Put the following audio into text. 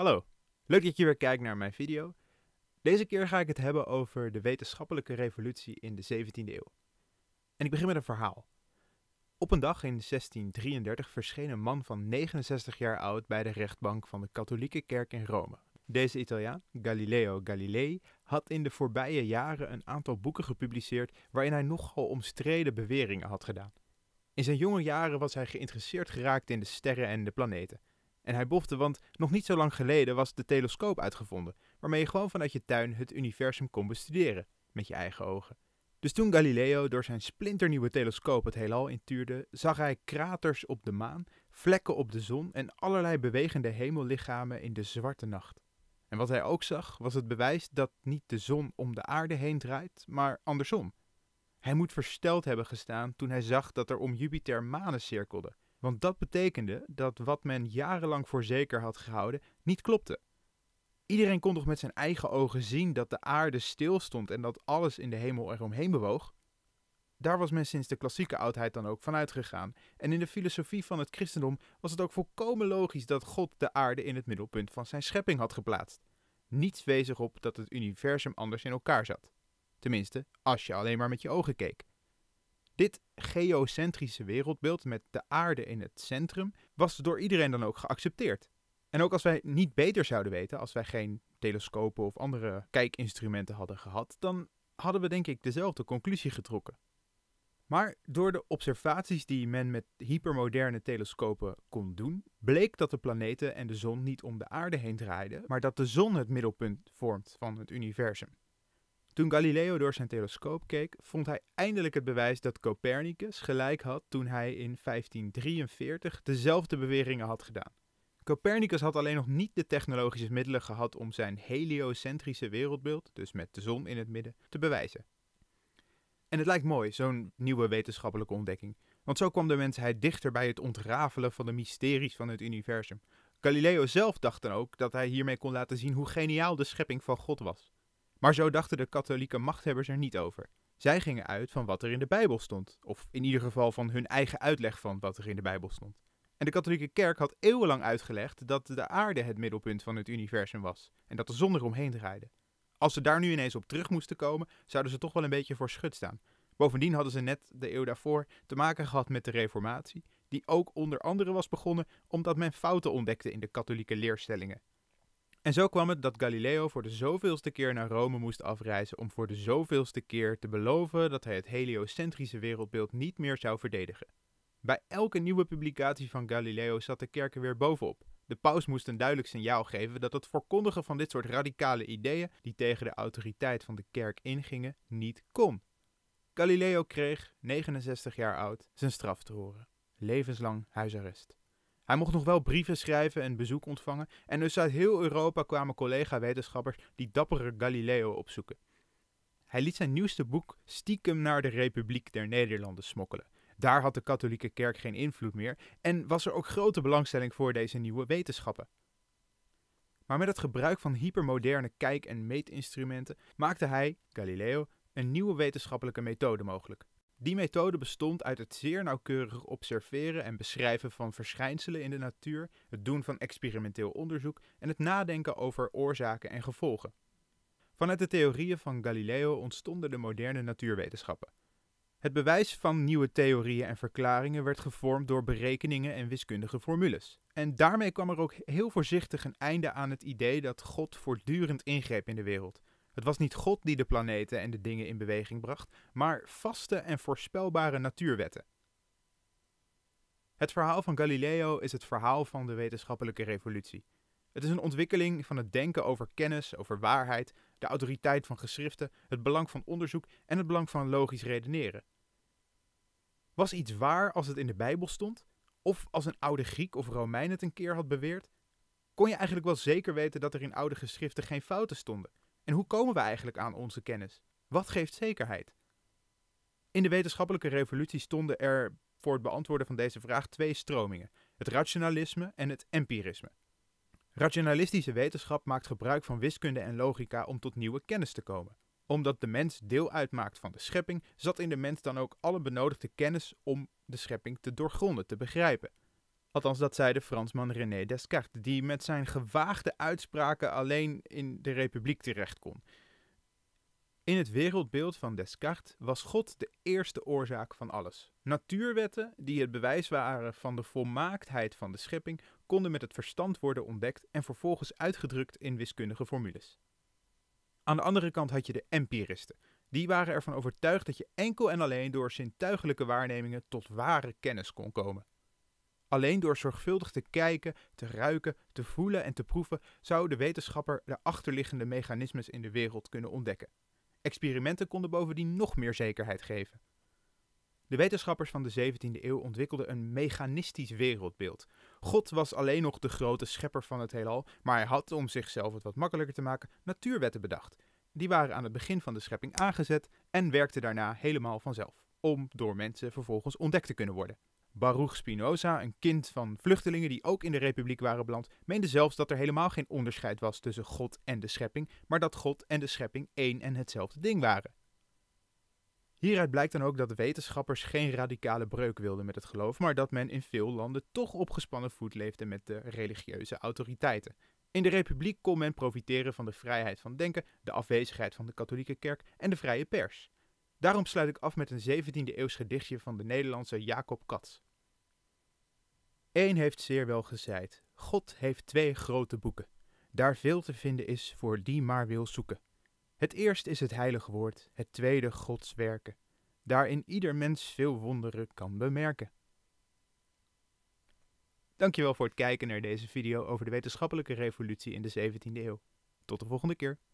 Hallo, leuk dat je weer kijkt naar mijn video. Deze keer ga ik het hebben over de wetenschappelijke revolutie in de 17e eeuw. En ik begin met een verhaal. Op een dag in 1633 verscheen een man van 69 jaar oud bij de rechtbank van de katholieke kerk in Rome. Deze Italiaan, Galileo Galilei, had in de voorbije jaren een aantal boeken gepubliceerd waarin hij nogal omstreden beweringen had gedaan. In zijn jonge jaren was hij geïnteresseerd geraakt in de sterren en de planeten. En hij bofte, want nog niet zo lang geleden was de telescoop uitgevonden, waarmee je gewoon vanuit je tuin het universum kon bestuderen, met je eigen ogen. Dus toen Galileo door zijn splinternieuwe telescoop het heelal intuurde, zag hij kraters op de maan, vlekken op de zon en allerlei bewegende hemellichamen in de zwarte nacht. En wat hij ook zag, was het bewijs dat niet de zon om de aarde heen draait, maar andersom. Hij moet versteld hebben gestaan toen hij zag dat er om Jupiter manen cirkelden, want dat betekende dat wat men jarenlang voor zeker had gehouden niet klopte. Iedereen kon toch met zijn eigen ogen zien dat de aarde stil stond en dat alles in de hemel eromheen bewoog? Daar was men sinds de klassieke oudheid dan ook van uitgegaan. En in de filosofie van het christendom was het ook volkomen logisch dat God de aarde in het middelpunt van zijn schepping had geplaatst. Niets wees op dat het universum anders in elkaar zat. Tenminste, als je alleen maar met je ogen keek. Dit geocentrische wereldbeeld met de aarde in het centrum was door iedereen dan ook geaccepteerd. En ook als wij niet beter zouden weten, als wij geen telescopen of andere kijkinstrumenten hadden gehad, dan hadden we denk ik dezelfde conclusie getrokken. Maar door de observaties die men met hypermoderne telescopen kon doen, bleek dat de planeten en de zon niet om de aarde heen draaiden, maar dat de zon het middelpunt vormt van het universum. Toen Galileo door zijn telescoop keek, vond hij eindelijk het bewijs dat Copernicus gelijk had toen hij in 1543 dezelfde beweringen had gedaan. Copernicus had alleen nog niet de technologische middelen gehad om zijn heliocentrische wereldbeeld, dus met de zon in het midden, te bewijzen. En het lijkt mooi, zo'n nieuwe wetenschappelijke ontdekking. Want zo kwam de mensheid dichter bij het ontrafelen van de mysteries van het universum. Galileo zelf dacht dan ook dat hij hiermee kon laten zien hoe geniaal de schepping van God was. Maar zo dachten de katholieke machthebbers er niet over. Zij gingen uit van wat er in de Bijbel stond, of in ieder geval van hun eigen uitleg van wat er in de Bijbel stond. En de katholieke kerk had eeuwenlang uitgelegd dat de aarde het middelpunt van het universum was en dat de zon eromheen draaide. Als ze daar nu ineens op terug moesten komen, zouden ze toch wel een beetje voor schut staan. Bovendien hadden ze net de eeuw daarvoor te maken gehad met de Reformatie, die ook onder andere was begonnen omdat men fouten ontdekte in de katholieke leerstellingen en zo kwam het dat Galileo voor de zoveelste keer naar Rome moest afreizen om voor de zoveelste keer te beloven dat hij het heliocentrische wereldbeeld niet meer zou verdedigen. Bij elke nieuwe publicatie van Galileo zat de kerk er weer bovenop. De paus moest een duidelijk signaal geven dat het verkondigen van dit soort radicale ideeën, die tegen de autoriteit van de kerk ingingen, niet kon. Galileo kreeg, 69 jaar oud, zijn straf te horen. Levenslang huisarrest. Hij mocht nog wel brieven schrijven en bezoek ontvangen en dus uit heel Europa kwamen collega-wetenschappers die dappere Galileo opzoeken. Hij liet zijn nieuwste boek stiekem naar de Republiek der Nederlanden smokkelen. Daar had de katholieke kerk geen invloed meer en was er ook grote belangstelling voor deze nieuwe wetenschappen. Maar met het gebruik van hypermoderne kijk- en meetinstrumenten maakte hij, Galileo, een nieuwe wetenschappelijke methode mogelijk. Die methode bestond uit het zeer nauwkeurig observeren en beschrijven van verschijnselen in de natuur, het doen van experimenteel onderzoek en het nadenken over oorzaken en gevolgen. Vanuit de theorieën van Galileo ontstonden de moderne natuurwetenschappen. Het bewijs van nieuwe theorieën en verklaringen werd gevormd door berekeningen en wiskundige formules. En daarmee kwam er ook heel voorzichtig een einde aan het idee dat God voortdurend ingreep in de wereld het was niet God die de planeten en de dingen in beweging bracht, maar vaste en voorspelbare natuurwetten. Het verhaal van Galileo is het verhaal van de wetenschappelijke revolutie. Het is een ontwikkeling van het denken over kennis, over waarheid, de autoriteit van geschriften, het belang van onderzoek en het belang van logisch redeneren. Was iets waar als het in de Bijbel stond? Of als een oude Griek of Romein het een keer had beweerd? Kon je eigenlijk wel zeker weten dat er in oude geschriften geen fouten stonden? En hoe komen we eigenlijk aan onze kennis? Wat geeft zekerheid? In de wetenschappelijke revolutie stonden er voor het beantwoorden van deze vraag twee stromingen: het rationalisme en het empirisme. Rationalistische wetenschap maakt gebruik van wiskunde en logica om tot nieuwe kennis te komen. Omdat de mens deel uitmaakt van de schepping, zat in de mens dan ook alle benodigde kennis om de schepping te doorgronden, te begrijpen. Althans, dat zei de Fransman René Descartes, die met zijn gewaagde uitspraken alleen in de Republiek terecht kon. In het wereldbeeld van Descartes was God de eerste oorzaak van alles. Natuurwetten, die het bewijs waren van de volmaaktheid van de schepping, konden met het verstand worden ontdekt en vervolgens uitgedrukt in wiskundige formules. Aan de andere kant had je de empiristen. Die waren ervan overtuigd dat je enkel en alleen door zintuigelijke waarnemingen tot ware kennis kon komen. Alleen door zorgvuldig te kijken, te ruiken, te voelen en te proeven zou de wetenschapper de achterliggende mechanismes in de wereld kunnen ontdekken. Experimenten konden bovendien nog meer zekerheid geven. De wetenschappers van de 17e eeuw ontwikkelden een mechanistisch wereldbeeld. God was alleen nog de grote schepper van het heelal, maar hij had, om zichzelf het wat makkelijker te maken, natuurwetten bedacht. Die waren aan het begin van de schepping aangezet en werkten daarna helemaal vanzelf, om door mensen vervolgens ontdekt te kunnen worden. Baruch Spinoza, een kind van vluchtelingen die ook in de republiek waren beland, meende zelfs dat er helemaal geen onderscheid was tussen God en de schepping, maar dat God en de schepping één en hetzelfde ding waren. Hieruit blijkt dan ook dat wetenschappers geen radicale breuk wilden met het geloof, maar dat men in veel landen toch op gespannen voet leefde met de religieuze autoriteiten. In de republiek kon men profiteren van de vrijheid van denken, de afwezigheid van de katholieke kerk en de vrije pers. Daarom sluit ik af met een 17e eeuws gedichtje van de Nederlandse Jacob Cats. Eén heeft zeer wel gezeid, God heeft twee grote boeken, daar veel te vinden is voor die maar wil zoeken. Het eerste is het heilige woord, het tweede Gods werken, daarin ieder mens veel wonderen kan bemerken. Dankjewel voor het kijken naar deze video over de wetenschappelijke revolutie in de 17e eeuw. Tot de volgende keer.